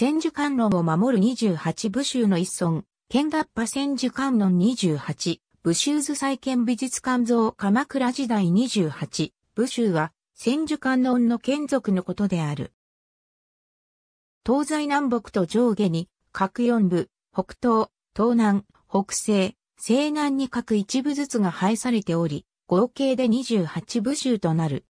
千手観音を守る28部州の一村、剣合破千手観音28、部州図再建美術館像鎌倉時代28、部州は千手観音の眷属のことである。東西南北と上下に各4部、北東、東南、北西、西南に各一部ずつが配されており、合計で28部州となる。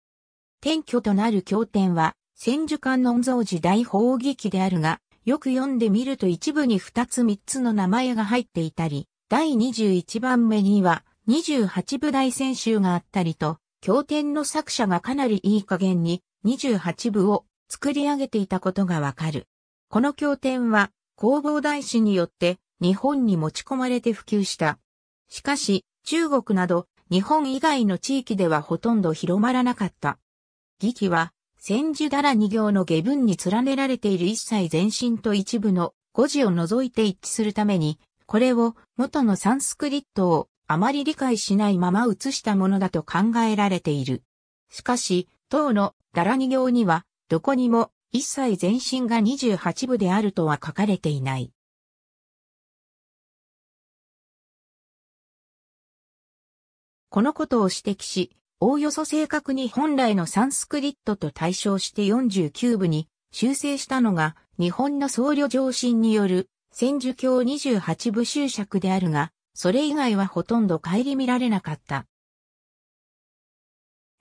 転居となる経典は、千手観音像時大法劇記であるが、よく読んでみると一部に二つ三つの名前が入っていたり、第21番目には28部大選州があったりと、経典の作者がかなりいい加減に28部を作り上げていたことがわかる。この経典は弘法大師によって日本に持ち込まれて普及した。しかし、中国など日本以外の地域ではほとんど広まらなかった。儀記は千住だら二行の下文に連ねられている一切全身と一部の誤字を除いて一致するために、これを元のサンスクリットをあまり理解しないまま写したものだと考えられている。しかし、当のダラニ行には、どこにも一切全身が28部であるとは書かれていない。このことを指摘し、おおよそ正確に本来のサンスクリットと対称して49部に修正したのが日本の僧侶上心による千住教28部修釈であるが、それ以外はほとんど顧みられなかった。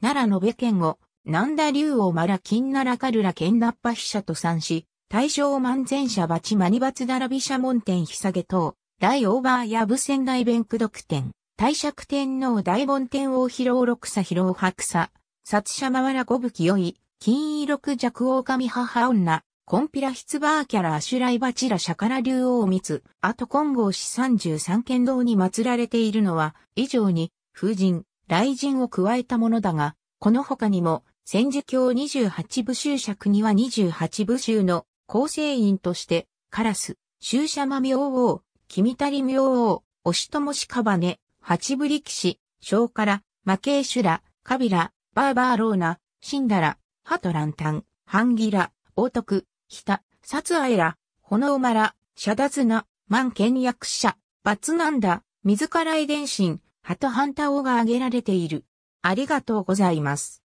奈良延べ県を、南田竜王マラ金奈良カルランナッパ飛車と算し、大正万全者バチマニバツダラビシャ門店ひさげ等、大オーバーやブ仙台弁駆読店。大釈天皇大梵天王広六佐広白佐、札者まわら五武器良い、金色六弱王神母女、コンピラヒツバーキャラアシュライバチラシャカラ竜王密、あと金剛三十三剣道に祀られているのは、以上に、風神、雷神を加えたものだが、この他にも、戦時教二十八部衆釈には二十八部衆の構成員として、カラス、終者間明王、君り明王、押しともしかばね、八部力士、小から、マケーシュラ、カビラ、バーバーローナ、シンダラ、ハトランタン、ハンギラ、オートク、ヒタ、サツアエラ、ホノウマラ、シャダズナ、マンケン役者、バツナンダ、自ら遺伝神、ハトハンタオが挙げられている。ありがとうございます。